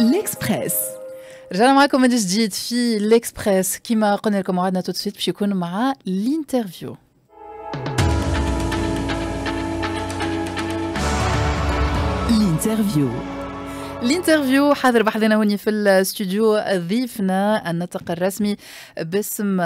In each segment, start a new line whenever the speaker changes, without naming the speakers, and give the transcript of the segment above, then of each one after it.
L'Express. J'aimerais que vous dit, Fille, l'Express, qui m'a reconnu le camarade, tout de suite, puis je m'a l'interview. L'interview. الانترفيو حاضر بحضنا هوني في الاستوديو ضيفنا الناطق الرسمي باسم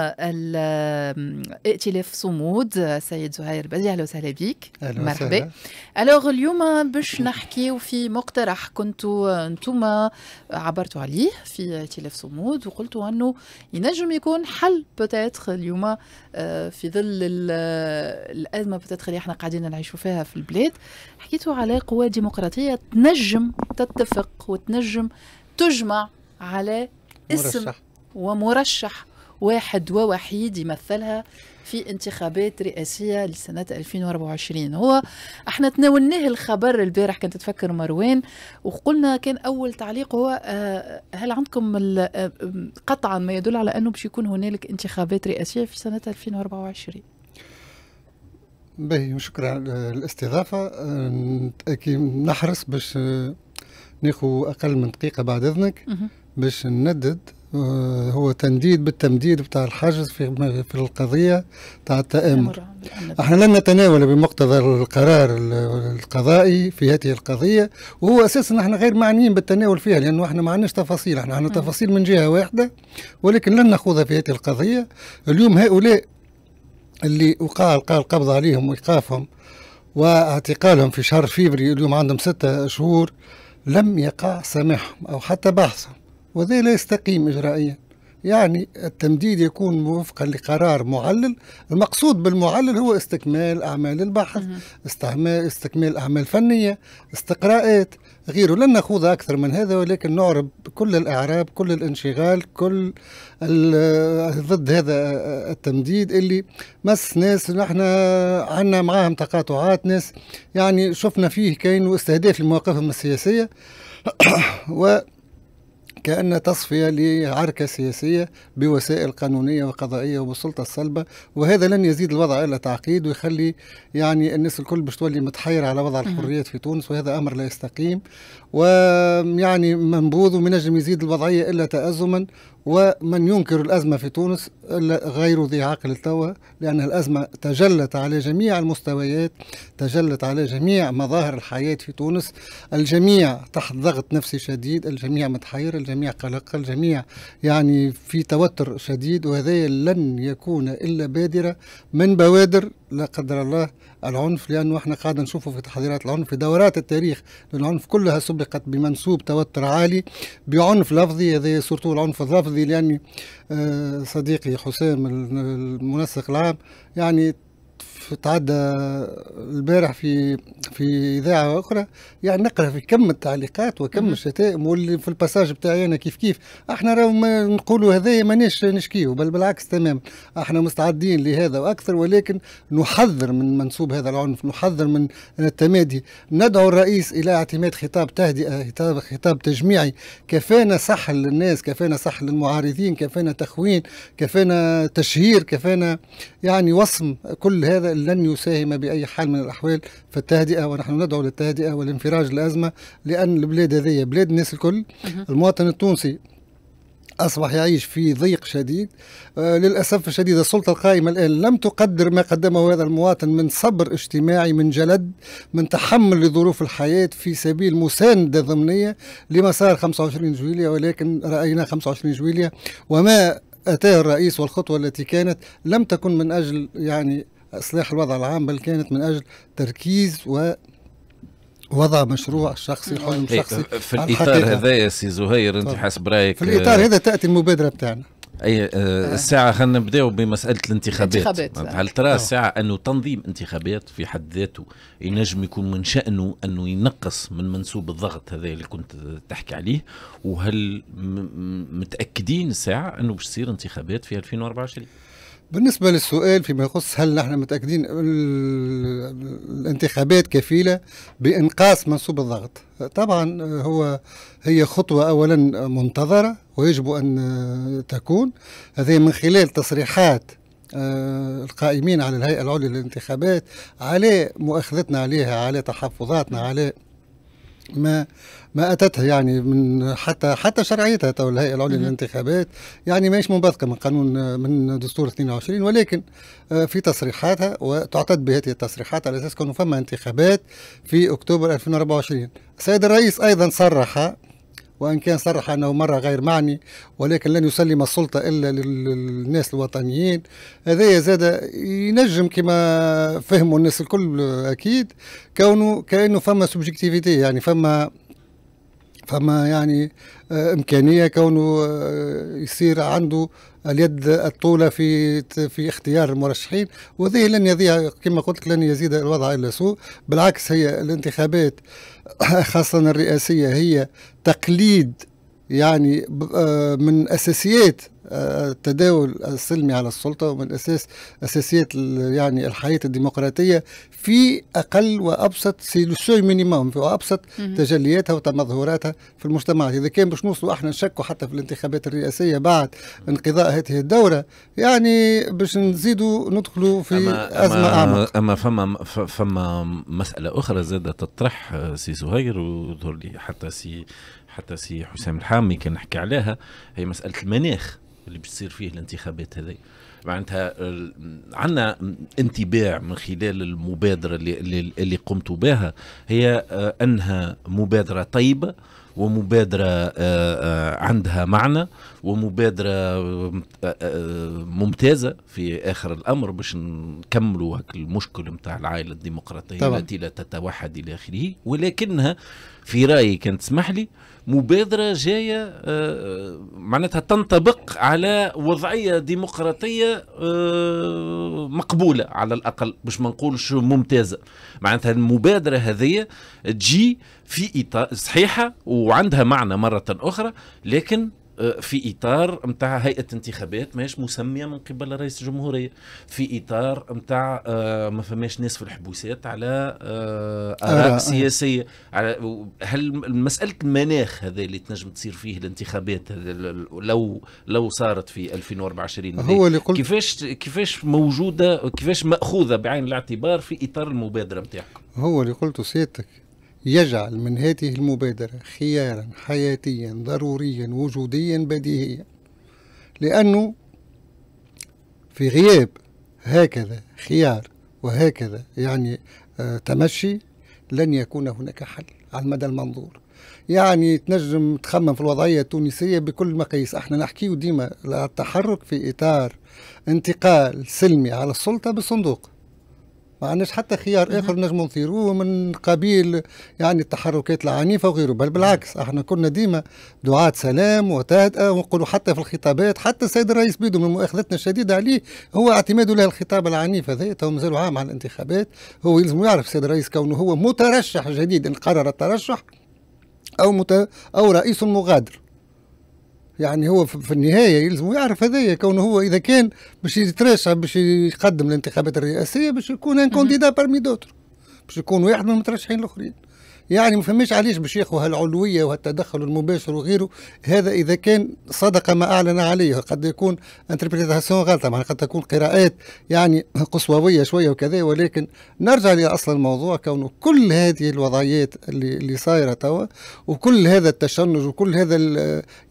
ائتلاف صمود سيد زهير بدي اهلا وسهلا بك مرحبا الوغ اليوم باش نحكيو في مقترح كنتو انتم عبرتوا عليه في ائتلاف صمود وقلتوا انه ينجم يكون حل بتاتر اليوم آه، في ظل الازمه بتاتر اللي احنا قاعدين نعيشوا فيها في البلاد حكيتوا على قوى ديمقراطيه تنجم تتفق وتنجم تجمع على اسم مرشح. ومرشح واحد ووحيد يمثلها في انتخابات رئاسية لسنة 2024 هو احنا تناولناه الخبر البارح كنت تفكر مروان وقلنا كان أول تعليق هو آه، هل عندكم آه، قطعا ما يدل على أنه باش يكون هنالك انتخابات رئاسية في سنة 2024
باهي وشكرا على الاستضافة آه، نحرص باش ناخذ اقل من دقيقه بعد اذنك باش نندد آه، هو تنديد بالتمديد بتاع الحجز في في القضيه تاع التامر احنا لن نتناول بمقتضى القرار القضائي في هذه القضيه وهو اساسا احنا غير معنيين بالتناول فيها لانه احنا ما عندناش تفاصيل احنا عندنا تفاصيل من جهه واحده ولكن لن نخوضها في هذه القضيه اليوم هؤلاء اللي وقع القبض عليهم وايقافهم واعتقالهم في شهر فيفري اليوم عندهم ستة شهور لم يقع سماحهم أو حتى بحثهم وذي لا يستقيم إجرائيا يعني التمديد يكون وفقا لقرار معلل المقصود بالمعلل هو استكمال أعمال البحث استكمال أعمال فنية استقراءات غيره لن نخوض أكثر من هذا ولكن نعرب كل الإعراب كل الانشغال كل ضد هذا التمديد اللي مس ناس نحن عنا معاهم تقاطعات ناس يعني شفنا فيه كاين واستهداف لمواقفهم السياسية و كأن تصفية لعركة سياسية بوسائل قانونية وقضائية وبالسلطة الصلبة وهذا لن يزيد الوضع إلا تعقيد ويخلي يعني الناس الكل باش تولي متحيرة على وضع الحريات في تونس وهذا أمر لا يستقيم ويعني منبوذ ومن نجم يزيد الوضعية إلا تأزما ومن ينكر الأزمة في تونس إلا غير ذي عقل التوى لأن الأزمة تجلت على جميع المستويات تجلت على جميع مظاهر الحياة في تونس الجميع تحت ضغط نفسي شديد الجميع متحير الجميع الجميع قلق الجميع يعني في توتر شديد وهذا لن يكون إلا بادرة من بوادر لا قدر الله العنف لانه احنا قاعد نشوفه في تحضيرات العنف في دورات التاريخ العنف كلها سبقت بمنسوب توتر عالي بعنف لفظي هذا صورته العنف اللفظي لاني آه، صديقي حسام المنسق العام يعني تعدى البارح في في اذاعه اخرى يعني نقرا في كم التعليقات وكم الشتائم واللي في الباساج بتاعي انا كيف كيف احنا راهو ما نقولوا هذايا ماناش نشكيه بل بالعكس تماما احنا مستعدين لهذا واكثر ولكن نحذر من منسوب هذا العنف نحذر من التمادي ندعو الرئيس الى اعتماد خطاب تهدئه خطاب خطاب تجميعي كفانا صح للناس كفانا صح للمعارضين كفانا تخوين كفانا تشهير كفانا يعني وصم كل هذا لن يساهم بأي حال من الأحوال في التهدئة ونحن ندعو للتهدئة والانفراج الأزمة لأن البلاد هذه بلاد الناس الكل المواطن التونسي أصبح يعيش في ضيق شديد آه للأسف الشديد السلطة القائمة الآن لم تقدر ما قدمه هذا المواطن من صبر اجتماعي من جلد من تحمل لظروف الحياة في سبيل مساندة ضمنية لما صار 25 جويلية ولكن رأينا 25 جويلية وما أتاه الرئيس والخطوة التي كانت لم تكن من أجل يعني إصلاح الوضع العام بل كانت من أجل تركيز و وضع مشروع شخصي حلم إيه، شخصي في الاطار هذا
يا سي زهير انت حسب رايك في الاطار آه، هذا
تاتي المبادره بتاعنا
اي آه، آه. الساعه خلينا نبداو بمساله الانتخابات هل ترى الساعه انه تنظيم انتخابات في حد ذاته ينجم يكون من شانه انه ينقص من منسوب الضغط هذا اللي كنت تحكي عليه وهل متاكدين الساعه انه باش تصير انتخابات في 2024
بالنسبة للسؤال فيما يخص هل نحن متأكدين الانتخابات كفيلة بإنقاص منسوب الضغط طبعا آه، هو هي خطوة أولا منتظرة ويجب أن آه، تكون هذه من خلال تصريحات آه، القائمين على الهيئة العليا للانتخابات على مؤاخذتنا عليها على تحفظاتنا على ما ما اتتها يعني من حتى حتى شرعيتها تو الهيئه العليا للانتخابات يعني ماهيش منبثقه من قانون من دستور 22 ولكن آه، في تصريحاتها وتعتد بهذه التصريحات على اساس كونه فما انتخابات في اكتوبر 2024 السيد الرئيس ايضا صرح وإن كان صرح أنه مرة غير معني ولكن لن يسلم السلطة إلا للناس الوطنيين هذا زاد ينجم كما فهموا الناس الكل أكيد كونه كأنه فما سوبجيكتيفيتي يعني فما فما يعني آه، امكانيه كونه آه، يصير عنده اليد الطوله في في اختيار المرشحين وهذه لن يضيع كما قلت لك لن يزيد الوضع الا سوء بالعكس هي الانتخابات خاصة الرئاسية هي تقليد يعني آه، من أساسيات التداول السلمي على السلطه ومن اساس اساسيات يعني الحياه الديمقراطيه في اقل وابسط سيلوسيو مينيموم في ابسط تجلياتها وتمظهراتها في المجتمعات اذا كان باش نوصلوا احنا نشكوا حتى في الانتخابات الرئاسيه بعد انقضاء هذه الدوره يعني باش نزيدوا ندخلوا في أما ازمه اعمق
اما فما فما مساله اخرى زادت تطرح سي زهير وظهر لي حتى سي حتى سي حسام الحامي كان نحكي عليها هي مساله المناخ اللي بتصير فيه الانتخابات هذه معناتها عندنا انطباع من خلال المبادره اللي اللي قمتوا بها هي آه، انها مبادره طيبه ومبادرة آه، آه، عندها معنى ومبادرة ممتازة في آخر الأمر باش نكملوا المشكل متاع العائلة الديمقراطية التي لا تتوحد إلى آخره ولكنها في رأيي كان تسمح لي مبادرة جاية آه، آه، معناتها تنطبق على وضعية ديمقراطية آه، مقبولة على الأقل باش ما نقولش ممتازة معناتها المبادرة هذه تجي في إطار صحيحة وعندها معنى مرة أخرى لكن في اطار نتاع هيئه انتخابات ماهيش مسميه من قبل رئيس الجمهوريه في اطار نتاع آه، ما فماش ناس في الحبوسات على آه، اراء آه. سياسيه على هل مساله المناخ هذا اللي تنجم تصير فيه الانتخابات لو لو صارت في 2024 هو
اللي قلت كيفاش
كيفاش موجوده كيفاش ماخوذه بعين الاعتبار في اطار المبادره نتاعكم
هو اللي قلته سيادتك يجعل من هذه المبادرة خيارا حياتيا ضروريا وجوديا بديهيا لأنه في غياب هكذا خيار وهكذا يعني آه تمشي لن يكون هناك حل على المدى المنظور يعني تنجم تخمم في الوضعية التونسية بكل مقاييس احنا نحكي ديما التحرك في إطار انتقال سلمي على السلطة بالصندوق ما عندناش حتى خيار نعم. اخر نجم نثيروه من قبيل يعني التحركات العنيفه وغيره بل بالعكس احنا كنا ديما دعاة سلام وتهدئه ونقولوا حتى في الخطابات حتى السيد الرئيس بيدو من مؤاخذتنا الشديده عليه هو اعتماده له الخطاب العنيف هذا تو مازالوا عام على الانتخابات هو يلزم يعرف السيد الرئيس كونه هو مترشح جديد ان قرر الترشح او مت... او رئيس مغادر يعني هو في النهايه يلزم يعرف هذايا كونه هو اذا كان باش يترشح باش يقدم الانتخابات الرئاسيه باش يكون ان كونديدا بارمي دوتر باش يكون واحد من المترشحين الاخرين يعني ما فماش علاش باش ياخذوا هالعلويه وهالتدخل المباشر وغيره هذا اذا كان صدق ما اعلن عليه قد يكون انتربريتاسيون غلطه معناها قد تكون قراءات يعني قصوويه شويه وكذا ولكن نرجع لاصل الموضوع كونه كل هذه الوضعيات اللي اللي صايره توا وكل هذا التشنج وكل هذا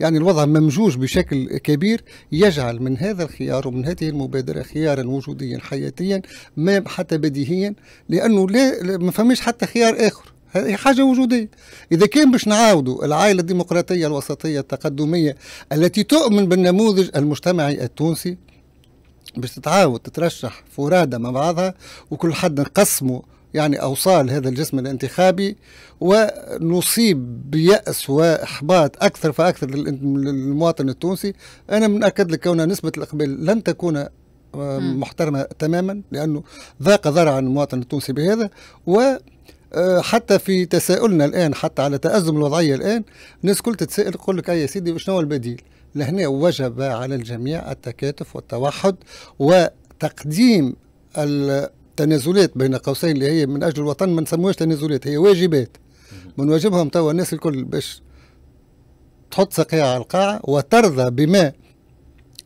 يعني الوضع ممجوج بشكل كبير يجعل من هذا الخيار ومن هذه المبادره خيارا وجوديا حياتيا ما حتى بديهيا لانه لا ما فماش حتى خيار اخر هذه حاجة وجودية إذا كان باش نعاودوا العائلة الديمقراطية الوسطية التقدمية التي تؤمن بالنموذج المجتمعي التونسي باش تتعاود تترشح فرادى مع بعضها وكل حد نقسمه يعني أوصال هذا الجسم الانتخابي ونصيب بيأس وإحباط أكثر فأكثر للمواطن التونسي أنا منأكد لك أن نسبة الإقبال لن تكون آه، محترمة تماما لأنه ذاق ذرعا المواطن التونسي بهذا و آه، حتى في تساؤلنا الان حتى على تازم الوضعيه الان الناس كل تتساءل تقول لك يا سيدي شنو هو البديل؟ لهنا وجب على الجميع التكاتف والتوحد وتقديم التنازلات بين قوسين اللي هي من اجل الوطن ما نسموهاش تنازلات هي واجبات من واجبهم توا الناس الكل باش تحط ساقيها على القاع وترضى بما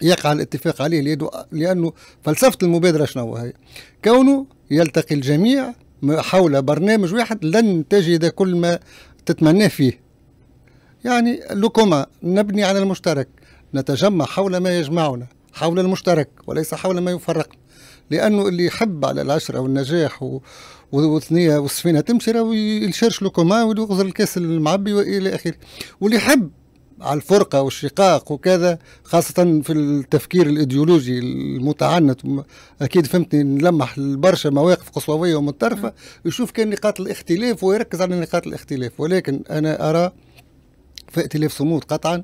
يقع الاتفاق عليه لأنه فلسفة المبادرة شنو هي كونه يلتقي الجميع حول برنامج واحد لن تجد كل ما تتمناه فيه يعني لكما نبني على المشترك نتجمع حول ما يجمعنا حول المشترك وليس حول ما يفرقنا لانه اللي يحب على العشره والنجاح و... والثنيه والسفينه تمشي راهو يشرش لكما ويغزر الكاس المعبي والى اخره واللي يحب على الفرقة والشقاق وكذا خاصة في التفكير الإيديولوجي المتعنت أكيد فهمتني نلمح برشا مواقف قصوية ومتطرفة يشوف كان نقاط الاختلاف ويركز على نقاط الاختلاف ولكن أنا أرى في ائتلاف صمود قطعا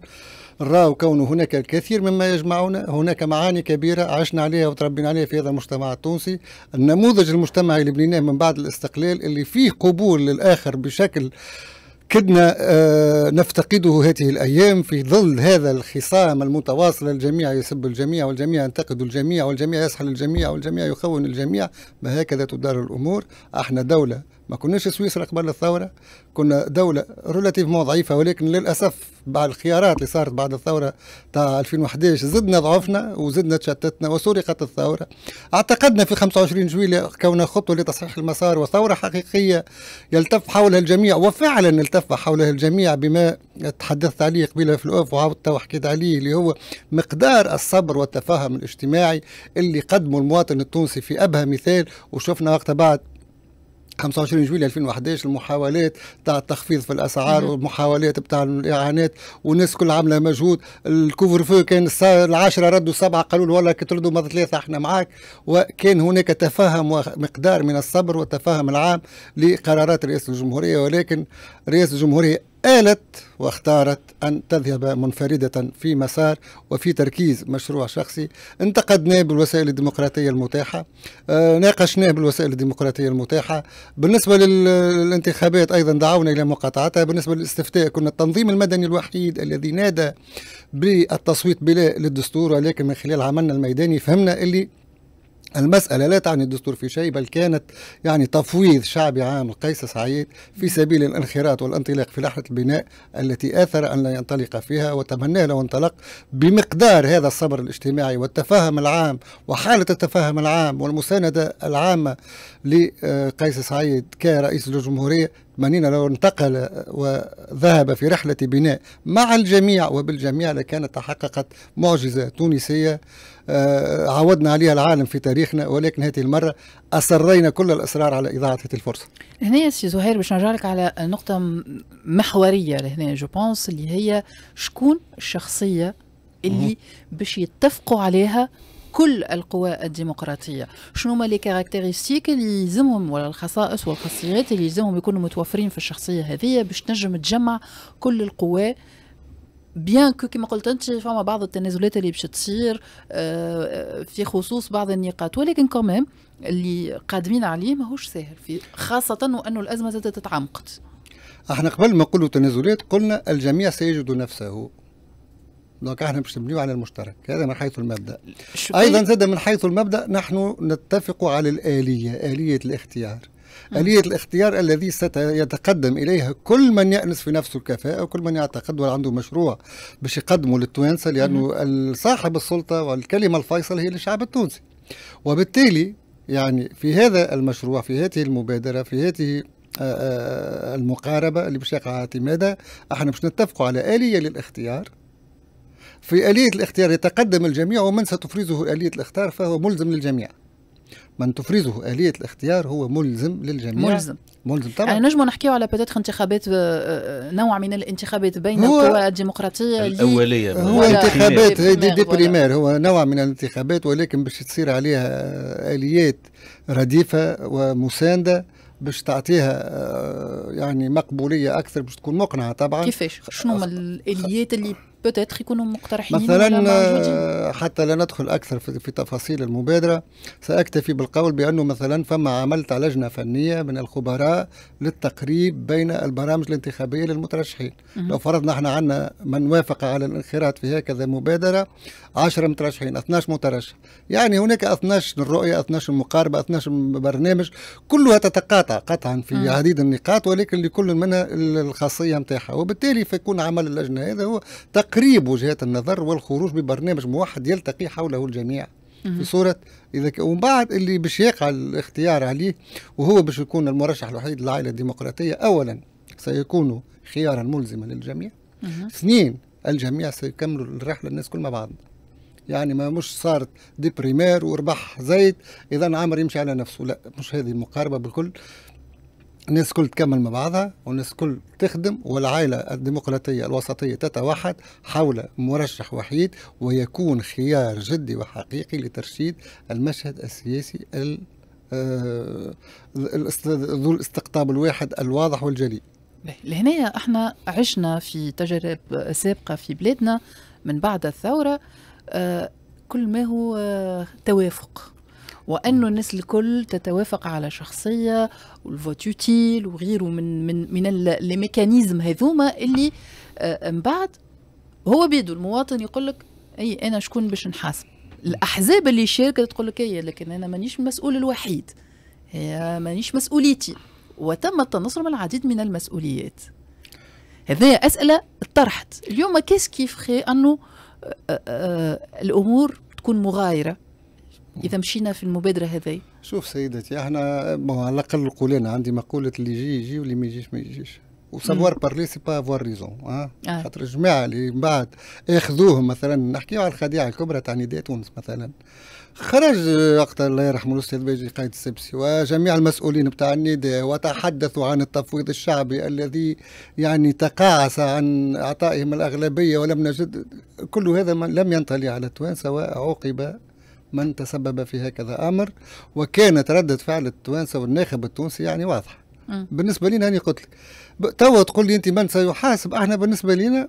راوا كونه هناك الكثير مما يجمعنا هناك معاني كبيرة عشنا عليها وتربينا عليها في هذا المجتمع التونسي النموذج المجتمعي اللي بنيناه من بعد الاستقلال اللي فيه قبول للآخر بشكل آه كدنا آه، نفتقده هذه الأيام في ظل هذا الخصام المتواصل الجميع يسب الجميع والجميع ينتقد الجميع والجميع يسحل الجميع والجميع يخون الجميع ما هكذا تدار الأمور احنا دولة ما كناش سويسرا قبل الثورة كنا دولة ريلاتيفمون ضعيفة ولكن للأسف بعد الخيارات اللي صارت بعد الثورة تاع 2011 زدنا ضعفنا وزدنا تشتتنا وسرقت الثورة اعتقدنا في 25 جويلية كون خطوة لتصحيح المسار وثورة حقيقية يلتف حولها الجميع وفعلا التف لفه حوله الجميع بما تحدثت عليه قبيله في الاوف وعاودت وحكيت عليه اللي هو مقدار الصبر والتفاهم الاجتماعي اللي قدمه المواطن التونسي في ابهى مثال وشفنا وقت بعد 25 جويلية 2011 المحاولات تاع التخفيض في الاسعار والمحاولات تاع الاعانات والناس كل عامله مجهود الكوفر فو كان العشرة ردوا سبعه قالوا له والله كتردوا مره ثلاثه احنا معاك وكان هناك تفاهم ومقدار من الصبر والتفاهم العام لقرارات رئاسه الجمهوريه ولكن رئاسه الجمهوريه آلت واختارت أن تذهب منفردة في مسار وفي تركيز مشروع شخصي انتقدناه بالوسائل الديمقراطية المتاحة آه، ناقشناه بالوسائل الديمقراطية المتاحة بالنسبة للانتخابات أيضا دعونا إلى مقاطعتها بالنسبة للاستفتاء كنا التنظيم المدني الوحيد الذي نادى بالتصويت بلا للدستور ولكن من خلال عملنا الميداني فهمنا اللي المسألة لا تعني الدستور في شيء بل كانت يعني تفويض شعبي عام قيس سعيد في سبيل الانخراط والانطلاق في لحظة البناء التي آثر أن لا ينطلق فيها وتمناه لو انطلق بمقدار هذا الصبر الاجتماعي والتفاهم العام وحالة التفاهم العام والمساندة العامة لقيس سعيد كرئيس الجمهورية تمنينا لو انتقل وذهب في رحلة بناء مع الجميع وبالجميع لكانت تحققت معجزة تونسية آه، عودنا عليها العالم في تاريخنا ولكن هذه المرة أصرينا كل الإصرار على إضاعة هذه الفرصة
هنا سي زهير باش نرجع لك على نقطة محورية لهنا جو بونس اللي هي شكون الشخصية اللي باش يتفقوا عليها كل القوى الديمقراطيه شنو هما لي كاركتيرستيك اللي يلزمهم ولا الخصائص والخاصيات اللي يلزمهم يكونوا متوفرين في الشخصيه هذه باش تنجم تجمع كل القوى بيان كو كيما قلت انت فما بعض التنازلات اللي باش تصير آه، في خصوص بعض النقاط ولكن كمان اللي قادمين عليه ماهوش ساهل في خاصه وانه الازمه زادت
تعمقت احنا قبل ما نقولوا تنازلات قلنا الجميع سيجد نفسه دونك احنا باش نبنيو على المشترك هذا من حيث المبدا ايضا زاد من حيث المبدا نحن نتفق على الاليه اليه الاختيار آلية الاختيار الذي سيتقدم إليها كل من يأنس في نفسه الكفاءة وكل من يعتقد ولا عنده مشروع باش يقدمه للتوانسة لأنه صاحب السلطة والكلمة الفيصل هي للشعب التونسي وبالتالي يعني في هذا المشروع في هذه المبادرة في هذه آه، آه، المقاربة اللي باش يقع اعتمادها احنا باش نتفقوا على آلية للاختيار في آلية الاختيار يتقدم الجميع ومن ستفرزه آلية الاختيار فهو ملزم للجميع من تفرزه آلية الاختيار هو ملزم للجميع ملزم ملزم طبعا يعني
نجمو نحكيو على بدات انتخابات آه، آه، نوع من الانتخابات بين القوى الديمقراطية
الأولية هو انتخابات دي, دي بريمير هو نوع من الانتخابات ولكن باش تصير عليها آه، آليات رديفة ومساندة باش تعطيها يعني مقبوليه اكثر باش تكون مقنعه طبعا كيفاش
شنو هما الاليات اللي بوتيتر يكونوا مقترحين مثلا آه،
حتى لا ندخل اكثر في, تفاصيل المبادره ساكتفي بالقول بانه مثلا فما عملت على لجنه فنيه من الخبراء للتقريب بين البرامج الانتخابيه للمترشحين مم. لو فرضنا احنا عندنا من وافق على الانخراط في هكذا مبادره 10 مترشحين 12 مترشح يعني هناك 12 الرؤيه 12 المقاربه 12 برنامج كلها تتقاطع قطعا في مم. عديد النقاط ولكن لكل منها الخاصيه نتاعها وبالتالي فيكون عمل اللجنه هذا هو تقريب وجهات النظر والخروج ببرنامج موحد يلتقي حوله الجميع في صورة إذا ك... ومن بعد اللي باش يقع الاختيار عليه وهو باش يكون المرشح الوحيد للعائلة الديمقراطية أولا سيكون خيارا ملزما للجميع اثنين الجميع سيكملوا الرحلة الناس كل مع بعض يعني ما مش صارت دي بريمير وربح زيد إذا عمر يمشي على نفسه لا مش هذه المقاربة بالكل الناس كل تكمل مع بعضها والناس كل تخدم والعائلة الديمقراطية الوسطية تتوحد حول مرشح وحيد ويكون خيار جدي وحقيقي لترشيد المشهد السياسي آه، ذو الاستقطاب الواحد الواضح والجلي لهنا احنا عشنا في
تجارب سابقة في بلادنا من بعد الثورة آه، كل ما هو آه، توافق وأن الناس الكل تتوافق على شخصية والفوتيوتيل وغيره من من من الميكانيزم هذوما اللي آه، من بعد هو بيدو المواطن يقول لك اي انا شكون باش نحاسب الاحزاب اللي شاركت تقول لك اي لكن انا مانيش المسؤول الوحيد هي مانيش مسؤوليتي وتم التنصر من العديد من المسؤوليات هذه أسئلة طرحت اليوم كيس كيف
خي أنه
آه، آه، الأمور تكون مغايرة اذا مشينا في المبادره هذه
شوف سيدتي احنا على الاقل انا عندي مقوله اللي يجي يجي واللي ما يجيش ما يجيش وسافوار بارلي سي با افوار ريزون آه. خاطر الجماعه اللي من بعد اخذوهم مثلا نحكي على الخديعه الكبرى تاع نداء تونس مثلا خرج وقت الله يرحمه الاستاذ باجي قايد السبسي وجميع المسؤولين بتاع النداء وتحدثوا عن التفويض الشعبي الذي يعني تقاعس عن اعطائهم الاغلبيه ولم نجد كل هذا لم ينطلي على التوانسه وعوقب من تسبب في هكذا أمر وكانت ردة فعل التوانسة والناخب التونسي يعني واضحة بالنسبة لنا أنا قلت لك توا تقول لي أنت من سيحاسب احنا بالنسبة لنا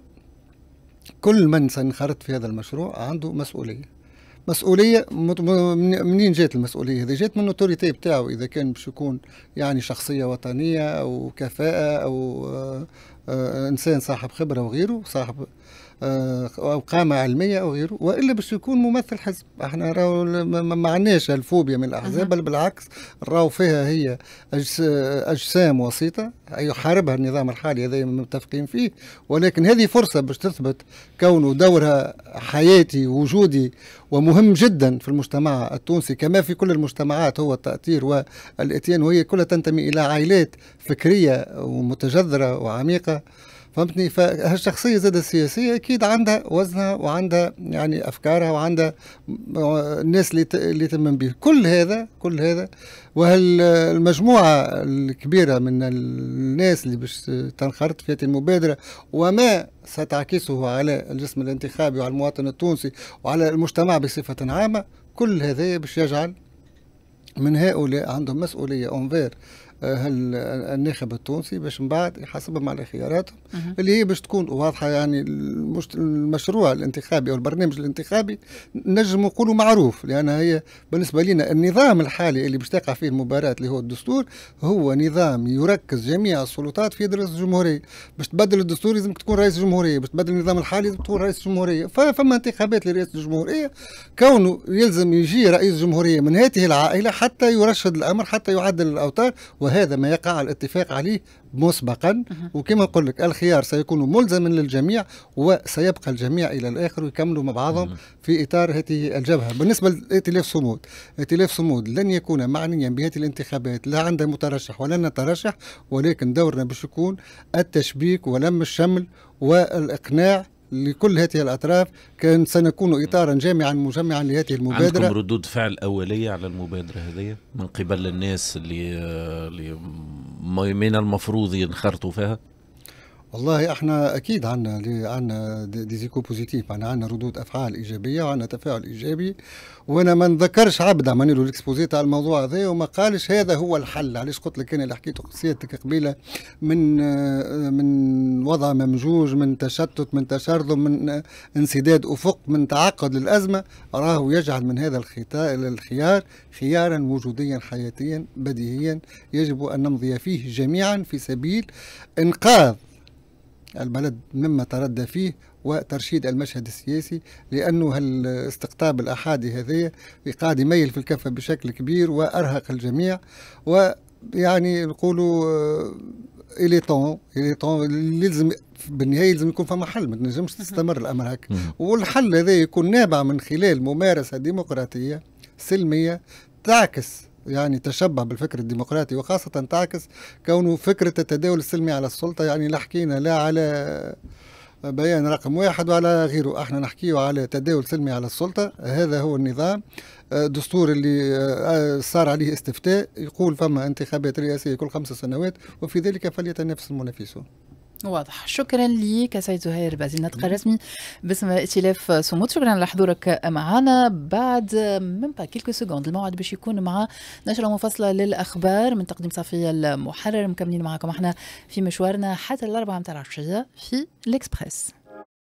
كل من سينخرط في هذا المشروع عنده مسؤولية مسؤوليه منين جات المسؤوليه هذه جات من الاوتوريتي بتاعه اذا كان باش يكون يعني شخصيه وطنيه او كفاءه او آآ آه، آآ آه، انسان صاحب خبره وغيره صاحب آه، او قامه علميه او غيره والا باش يكون ممثل حزب احنا راهو ما عندناش الفوبيا من الاحزاب بل بالعكس راهو فيها هي اجسام وسيطه يحاربها النظام الحالي هذا متفقين فيه ولكن هذه فرصه باش تثبت كونه دورها حياتي وجودي ومهم جدا في المجتمع التونسي كما في كل المجتمعات هو التأثير والإتيان وهي كلها تنتمي إلى عائلات فكرية ومتجذرة وعميقة فهمتني فهالشخصيه زاد السياسيه اكيد عندها وزنها وعندها يعني افكارها وعندها الناس اللي اللي تمن به كل هذا كل هذا وهالمجموعه الكبيره من الناس اللي باش تنخرط في هذه المبادره وما ستعكسه على الجسم الانتخابي وعلى المواطن التونسي وعلى المجتمع بصفه عامه كل هذا باش يجعل من هؤلاء عندهم مسؤوليه اونفير الناخب التونسي باش من بعد يحاسبهم على خياراتهم اللي هي باش تكون واضحه يعني المشروع الانتخابي او البرنامج الانتخابي نجم نقولوا معروف لان هي بالنسبه لنا النظام الحالي اللي باش تقع فيه المباراه اللي هو الدستور هو نظام يركز جميع السلطات في يد رئيس الجمهوريه باش تبدل الدستور لازمك تكون رئيس الجمهوريه باش تبدل النظام الحالي لازم تكون رئيس الجمهوريه فما انتخابات لرئيس الجمهوريه كونه يلزم يجي رئيس الجمهوريه من هذه العائله حتى يرشد الامر حتى يعدل الاوتار وهذا ما يقع الاتفاق عليه مسبقا وكما نقول لك الخيار سيكون ملزما للجميع وسيبقى الجميع الى الاخر ويكملوا مع بعضهم في اطار هذه الجبهه بالنسبه لائتلاف صمود ائتلاف صمود لن يكون معنيا بهذه الانتخابات لا عند مترشح ولا نترشح ولكن دورنا باش يكون التشبيك ولم الشمل والاقناع لكل هذه الأطراف كان سنكون إطارا جامعا مجمعا لهذه المبادرة عندكم
ردود فعل أولية على المبادرة هذه من قبل الناس اللي, اللي من المفروض ينخرطوا فيها؟
والله احنا اكيد عندنا عندنا ديزيكو بوزيتيف عندنا عندنا ردود افعال ايجابيه وعندنا تفاعل ايجابي وانا ما نذكرش عبد عمل له الاكسبوزي على الموضوع هذا وما قالش هذا هو الحل علاش قلت لك انا اللي حكيته سيادتك قبيله من من وضع ممجوج من تشتت من تشرذم من انسداد افق من تعقد للازمه راهو يجعل من هذا الخيار خيارا وجوديا حياتيا بديهيا يجب ان نمضي فيه جميعا في سبيل انقاذ البلد مما تردى فيه وترشيد المشهد السياسي لأنه الاستقطاب الأحادي هذه قاعد يميل في الكفة بشكل كبير وأرهق الجميع ويعني نقولوا إلي طون إلي طون لازم بالنهايه لازم يكون فما حل ما تنجمش تستمر الامر هكا والحل هذا يكون نابع من خلال ممارسه ديمقراطيه سلميه تعكس يعني تشبه بالفكر الديمقراطي وخاصة تعكس كونه فكرة التداول السلمي على السلطة يعني لا حكينا لا على بيان رقم واحد وعلى غيره احنا نحكيه على تداول سلمي على السلطة هذا هو النظام دستور اللي آه، صار عليه استفتاء يقول فما انتخابات رئاسية كل خمس سنوات وفي ذلك فليتنافس المنافسون
واضح شكرا لك سيد زهير بازينة ناطق الرسمي باسم ائتلاف صمود شكرا لحضورك معنا بعد من بعد كيلكو سكوند الموعد باش يكون مع نشره منفصله للاخبار من تقديم صفيه المحرر مكملين معكم احنا في مشوارنا حتى الاربعه متاع العشيه في الاكسبريس